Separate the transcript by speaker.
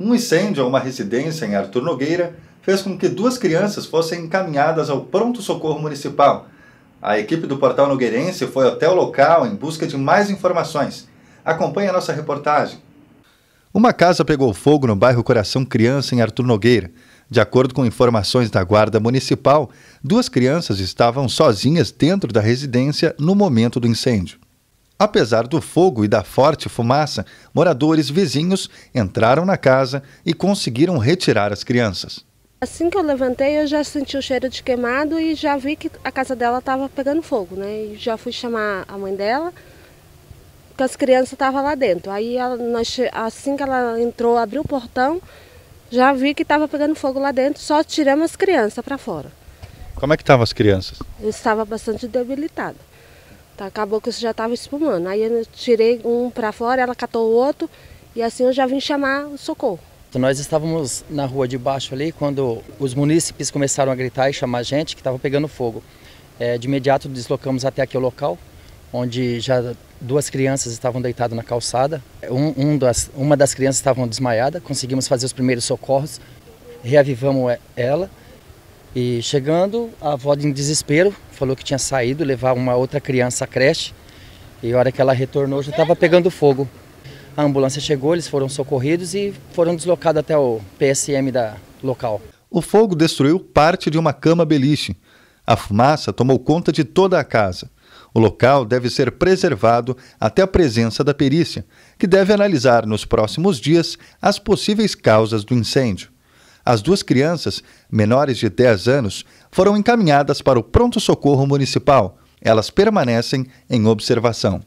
Speaker 1: Um incêndio a uma residência em Arthur Nogueira fez com que duas crianças fossem encaminhadas ao pronto-socorro municipal. A equipe do Portal Nogueirense foi até o local em busca de mais informações. Acompanhe a nossa reportagem. Uma casa pegou fogo no bairro Coração Criança, em Arthur Nogueira. De acordo com informações da Guarda Municipal, duas crianças estavam sozinhas dentro da residência no momento do incêndio. Apesar do fogo e da forte fumaça, moradores vizinhos entraram na casa e conseguiram retirar as crianças.
Speaker 2: Assim que eu levantei, eu já senti o cheiro de queimado e já vi que a casa dela estava pegando fogo, né? E já fui chamar a mãe dela, porque as crianças estavam lá dentro. Aí, ela, nós, assim que ela entrou, abriu o portão, já vi que estava pegando fogo lá dentro, só tiramos as crianças para fora.
Speaker 1: Como é que estavam as crianças?
Speaker 2: Eu estava bastante debilitada. Tá, acabou que isso já estava espumando. Aí eu tirei um para fora, ela catou o outro e assim eu já vim chamar o socorro.
Speaker 3: Então, nós estávamos na rua de baixo ali quando os munícipes começaram a gritar e chamar a gente que estava pegando fogo. É, de imediato deslocamos até aqui o local, onde já duas crianças estavam deitadas na calçada. Um, um das, uma das crianças estava desmaiada, conseguimos fazer os primeiros socorros, reavivamos é, ela. E chegando, a avó em desespero, falou que tinha saído levar uma outra criança à creche e a hora que ela retornou já estava pegando fogo. A ambulância chegou, eles foram socorridos e foram deslocados até o PSM da local.
Speaker 1: O fogo destruiu parte de uma cama beliche. A fumaça tomou conta de toda a casa. O local deve ser preservado até a presença da perícia, que deve analisar nos próximos dias as possíveis causas do incêndio. As duas crianças, menores de 10 anos, foram encaminhadas para o pronto-socorro municipal. Elas permanecem em observação.